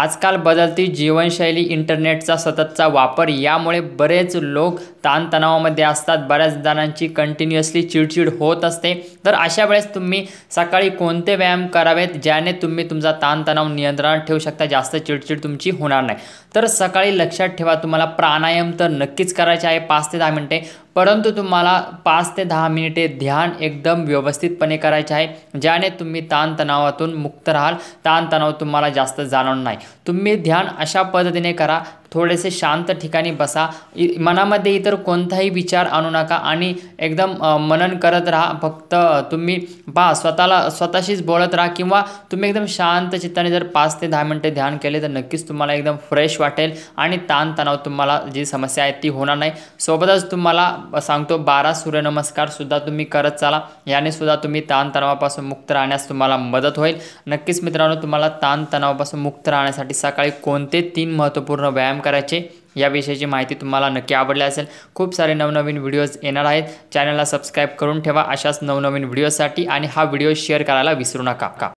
आजकाल बदलती जीवनशैली इंटरनेटचा सततचा वापर यामुळे बरेच लोक ताणतणावामध्ये असतात बऱ्याच जणांची कंटिन्युअसली चिडचिड होत असते तर अशा वेळेस तुम्ही सकाळी कोणते व्यायाम करावेत ज्याने तुम्ही तुमचा ताणतणाव नियंत्रणात ठेवू शकता जास्त चिडचिड तुमची होणार नाही तर सकाळी लक्षात ठेवा तुम्हाला प्राणायाम तर नक्कीच करायचे आहे पाच ते दहा मिनटे परंतु तुम्हाला पाच ते दहा मिनिटे ध्यान एकदम व्यवस्थितपणे करायचे आहे ज्याने तुम्ही ताणतणावातून मुक्त राहाल ताणतणाव तुम्हाला जास्त जाणवणार नाही तुम्ही ध्यान अशा पद्धतीने करा थोडेसे शांत ठिकाणी बसा मनामध्ये इतर कोणताही विचार आणू नका आणि एकदम मनन करत राहा फक्त तुम्ही पहा स्वतःला स्वतःशीच बोलत राहा किंवा तुम्ही एकदम शांत चित्ताने जर पाच ते दहा मिनटे ध्यान केले तर नक्कीच तुम्हाला एकदम फ्रेश वाटेल आणि ताणतणाव तुम्हाला जी समस्या आहे ती होणार नाही सोबतच तुम्हाला सांगतो बारा सूर्यनमस्कारसुद्धा तुम्ही करत चाला यानेसुद्धा सुद्धा तुम्ही ताणतणावापासून मुक्त राहण्यास तुम्हाला मदत होईल नक्कीच मित्रांनो तुम्हाला ताणतणावापासून मुक्त राहण्यासाठी सकाळी कोणते तीन महत्त्वपूर्ण व्यायाम करायचे याविषयीची माहिती तुम्हाला नक्की आवडली असेल खूप सारे नवनवीन व्हिडिओज येणार आहेत चॅनलला सबस्क्राईब करून ठेवा अशाच नवनवीन व्हिडिओसाठी आणि हा व्हिडिओ शेअर करायला विसरू नका का